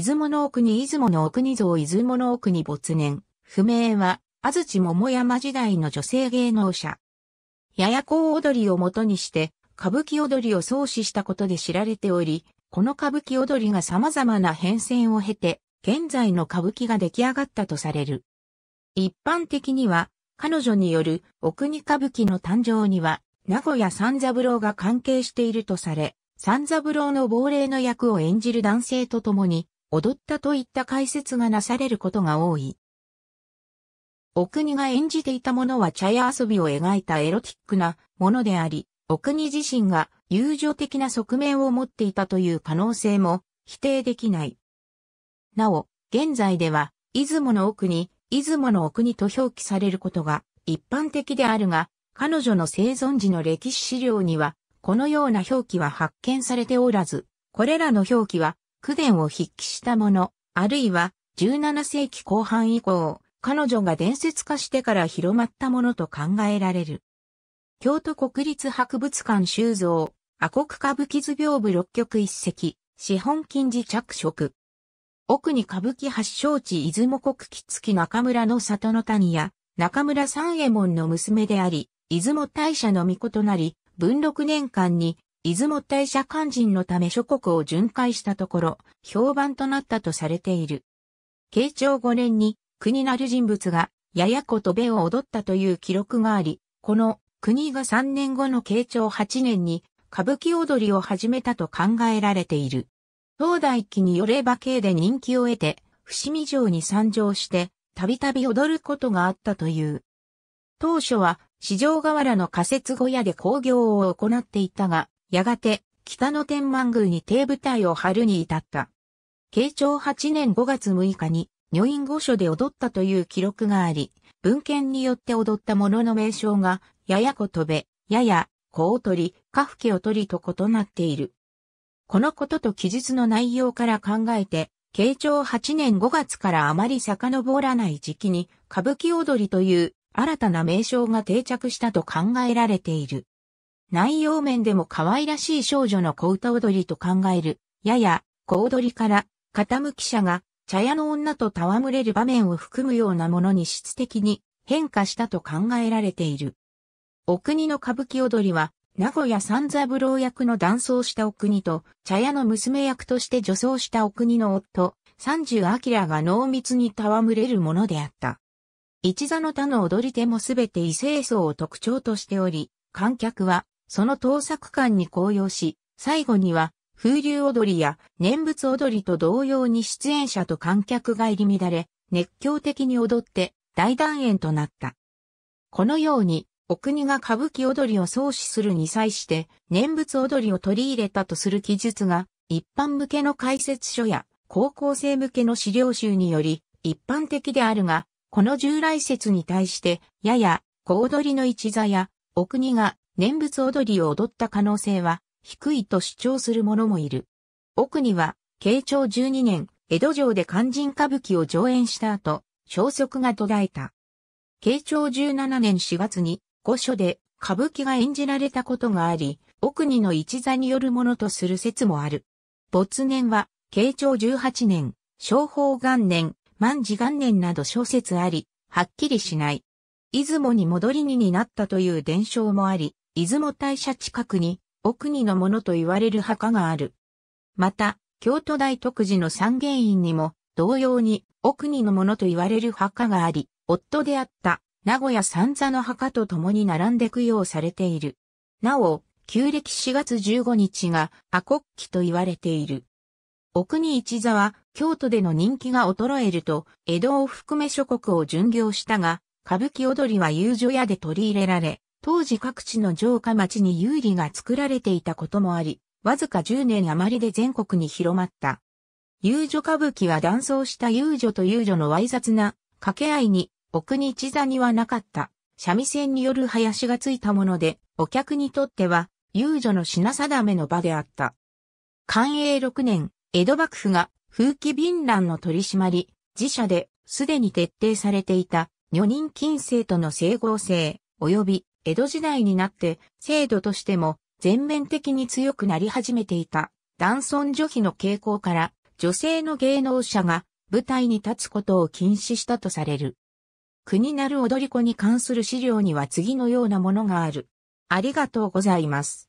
出雲の奥に出雲の奥に像出雲の奥に没年。不明は、安土桃山時代の女性芸能者。ややこ踊りをもとにして、歌舞伎踊りを創始したことで知られており、この歌舞伎踊りが様々な変遷を経て、現在の歌舞伎が出来上がったとされる。一般的には、彼女による奥に歌舞伎の誕生には、名古屋三三郎が関係しているとされ、三三郎の亡霊の役を演じる男性と共に、踊ったといった解説がなされることが多い。お国が演じていたものは茶屋遊びを描いたエロティックなものであり、お国自身が友情的な側面を持っていたという可能性も否定できない。なお、現在では、出雲の奥に、出雲の奥にと表記されることが一般的であるが、彼女の生存時の歴史資料には、このような表記は発見されておらず、これらの表記は九伝を筆記したもの、あるいは17世紀後半以降、彼女が伝説化してから広まったものと考えられる。京都国立博物館収蔵、阿国歌舞伎図屏風六曲一席、資本金字着色。奥に歌舞伎発祥地出雲国木月中村の里の谷や、中村三右衛門の娘であり、出雲大社の巫女となり、文禄年間に出雲大社肝心のため諸国を巡回したところ、評判となったとされている。慶長5年に、国なる人物が、ややことべを踊ったという記録があり、この国が3年後の慶長8年に、歌舞伎踊りを始めたと考えられている。東大期によれば慶で人気を得て、伏見城に参上して、たびたび踊ることがあったという。当初は、市場河原の仮設小屋で工業を行っていたが、やがて、北の天満宮に低舞台を張るに至った。慶長8年5月6日に、女院御所で踊ったという記録があり、文献によって踊ったものの名称が、ややことべ、やや、子を取り、かふけを取りと異なっている。このことと記述の内容から考えて、慶長8年5月からあまり遡らない時期に、歌舞伎踊りという新たな名称が定着したと考えられている。内容面でも可愛らしい少女の小歌踊りと考える、やや小踊りから傾き者が茶屋の女と戯れる場面を含むようなものに質的に変化したと考えられている。お国の歌舞伎踊りは、名古屋三三郎役の男装したお国と、茶屋の娘役として女装したお国の夫、三十明が濃密に戯れるものであった。一座の他の踊り手もすべて異性層を特徴としており、観客はその盗作感に高揚し、最後には、風流踊りや念仏踊りと同様に出演者と観客が入り乱れ、熱狂的に踊って大団円となった。このように、お国が歌舞伎踊りを創始するに際して、念仏踊りを取り入れたとする記述が、一般向けの解説書や、高校生向けの資料集により、一般的であるが、この従来説に対して、やや、小踊りの一座や、お国が念仏踊りを踊った可能性は低いと主張する者もいる。奥には、慶長12年、江戸城で肝心歌舞伎を上演した後、消息が途絶えた。慶長17年4月に、御所で歌舞伎が演じられたことがあり、奥にの一座によるものとする説もある。没年は、慶長18年、昭法元年、万事元年など小説あり、はっきりしない。出雲に戻りにになったという伝承もあり、出雲大社近くに、奥にのものと言われる墓がある。また、京都大徳寺の三元院にも、同様に、奥にのものと言われる墓があり、夫であった、名古屋三座の墓と共に並んで供養されている。なお、旧暦4月15日が、阿国期と言われている。奥に一座は、京都での人気が衰えると、江戸を含め諸国を巡業したが、歌舞伎踊りは遊女屋で取り入れられ、当時各地の城下町に有利が作られていたこともあり、わずか10年余りで全国に広まった。遊女歌舞伎は断層した遊女と遊女のわい雑な掛け合いに、奥に地座にはなかった、三味線による林がついたもので、お客にとっては、遊女の品定めの場であった。寛永6年、江戸幕府が風紀敏乱の取り締まり、自社ですでに徹底されていた、女人禁制との整合性、及び江戸時代になって制度としても全面的に強くなり始めていた男尊女卑の傾向から女性の芸能者が舞台に立つことを禁止したとされる。国なる踊り子に関する資料には次のようなものがある。ありがとうございます。